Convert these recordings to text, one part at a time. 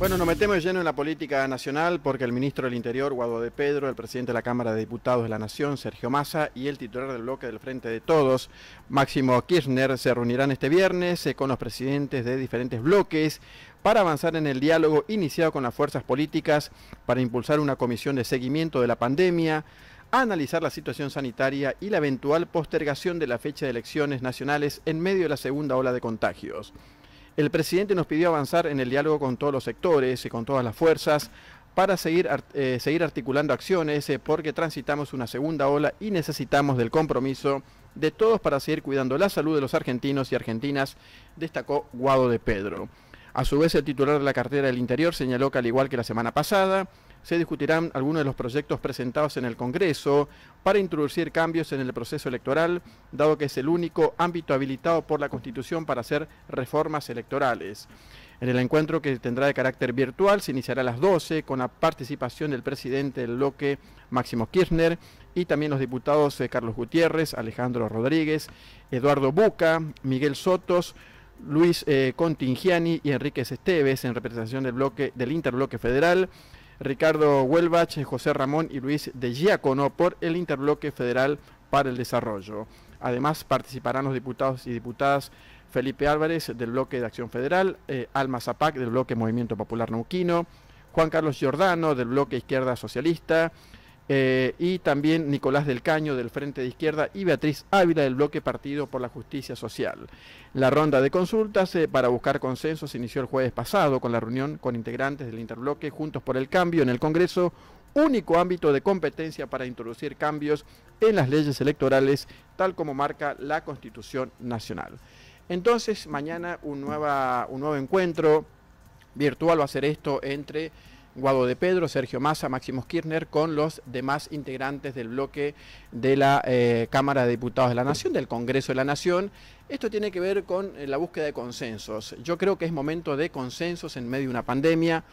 Bueno, nos metemos lleno en la política nacional porque el ministro del Interior, Guado de Pedro, el presidente de la Cámara de Diputados de la Nación, Sergio Massa, y el titular del bloque del Frente de Todos, Máximo Kirchner, se reunirán este viernes eh, con los presidentes de diferentes bloques para avanzar en el diálogo iniciado con las fuerzas políticas para impulsar una comisión de seguimiento de la pandemia, analizar la situación sanitaria y la eventual postergación de la fecha de elecciones nacionales en medio de la segunda ola de contagios. El presidente nos pidió avanzar en el diálogo con todos los sectores y con todas las fuerzas para seguir, eh, seguir articulando acciones eh, porque transitamos una segunda ola y necesitamos del compromiso de todos para seguir cuidando la salud de los argentinos y argentinas, destacó Guado de Pedro. A su vez, el titular de la cartera del Interior señaló que al igual que la semana pasada, se discutirán algunos de los proyectos presentados en el Congreso para introducir cambios en el proceso electoral, dado que es el único ámbito habilitado por la Constitución para hacer reformas electorales. En el encuentro que tendrá de carácter virtual se iniciará a las 12 con la participación del presidente del bloque Máximo Kirchner y también los diputados eh, Carlos Gutiérrez, Alejandro Rodríguez, Eduardo Buca, Miguel Sotos, Luis eh, Contingiani y Enrique Esteves en representación del bloque del Interbloque Federal. Ricardo Huelbach, José Ramón y Luis de Giacono por el Interbloque Federal para el Desarrollo. Además participarán los diputados y diputadas Felipe Álvarez del Bloque de Acción Federal, eh, Alma Zapac del Bloque Movimiento Popular Neuquino, Juan Carlos Giordano del Bloque Izquierda Socialista, eh, y también Nicolás del Caño del Frente de Izquierda y Beatriz Ávila del bloque Partido por la Justicia Social. La ronda de consultas eh, para buscar consenso se inició el jueves pasado con la reunión con integrantes del interbloque Juntos por el Cambio en el Congreso, único ámbito de competencia para introducir cambios en las leyes electorales, tal como marca la Constitución Nacional. Entonces, mañana un, nueva, un nuevo encuentro virtual va a ser esto entre Guado de Pedro, Sergio Massa, Máximo Kirchner, con los demás integrantes del bloque de la eh, Cámara de Diputados de la Nación, del Congreso de la Nación. Esto tiene que ver con eh, la búsqueda de consensos. Yo creo que es momento de consensos en medio de una pandemia.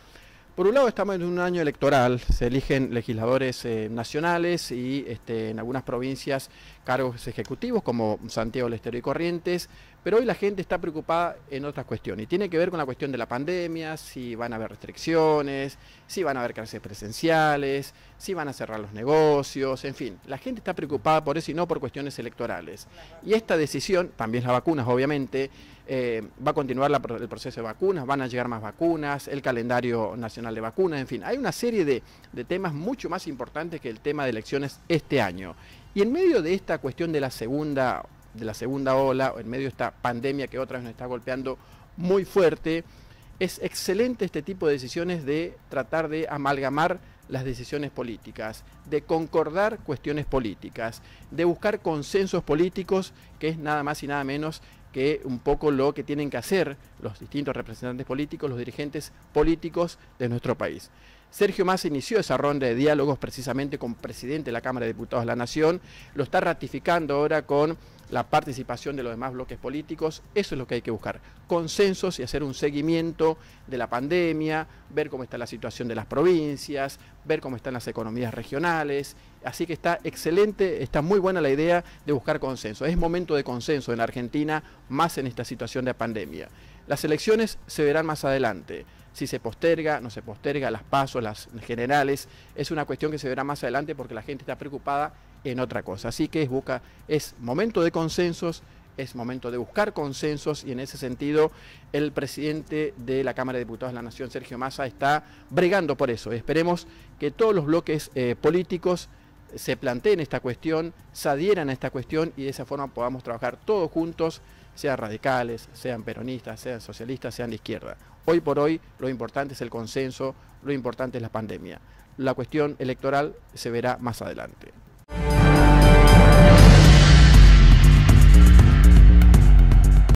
Por un lado estamos en un año electoral, se eligen legisladores eh, nacionales y este, en algunas provincias cargos ejecutivos como Santiago del y Corrientes, pero hoy la gente está preocupada en otras cuestiones. Y tiene que ver con la cuestión de la pandemia, si van a haber restricciones, si van a haber clases presenciales, si van a cerrar los negocios, en fin. La gente está preocupada por eso y no por cuestiones electorales. Y esta decisión, también las vacunas obviamente, eh, va a continuar el proceso de vacunas, van a llegar más vacunas, el calendario nacional de vacunas, en fin. Hay una serie de temas mucho más importantes que el tema de elecciones este año. Y en medio de esta cuestión de la segunda, de la segunda ola, en medio de esta pandemia que otra vez nos está golpeando muy fuerte, es excelente este tipo de decisiones de tratar de amalgamar las decisiones políticas, de concordar cuestiones políticas, de buscar consensos políticos, que es nada más y nada menos que un poco lo que tienen que hacer los distintos representantes políticos, los dirigentes políticos de nuestro país. Sergio Massa inició esa ronda de diálogos precisamente con presidente de la Cámara de Diputados de la Nación, lo está ratificando ahora con la participación de los demás bloques políticos, eso es lo que hay que buscar, consensos y hacer un seguimiento de la pandemia, ver cómo está la situación de las provincias, ver cómo están las economías regionales, así que está excelente, está muy buena la idea de buscar consenso, es momento de consenso en Argentina, más en esta situación de pandemia. Las elecciones se verán más adelante si se posterga, no se posterga, las pasos, las generales, es una cuestión que se verá más adelante porque la gente está preocupada en otra cosa. Así que es, busca, es momento de consensos, es momento de buscar consensos y en ese sentido el presidente de la Cámara de Diputados de la Nación, Sergio Massa, está bregando por eso. Esperemos que todos los bloques eh, políticos se planteen esta cuestión, se adhieran a esta cuestión y de esa forma podamos trabajar todos juntos, sean radicales, sean peronistas, sean socialistas, sean de izquierda. Hoy por hoy lo importante es el consenso, lo importante es la pandemia. La cuestión electoral se verá más adelante.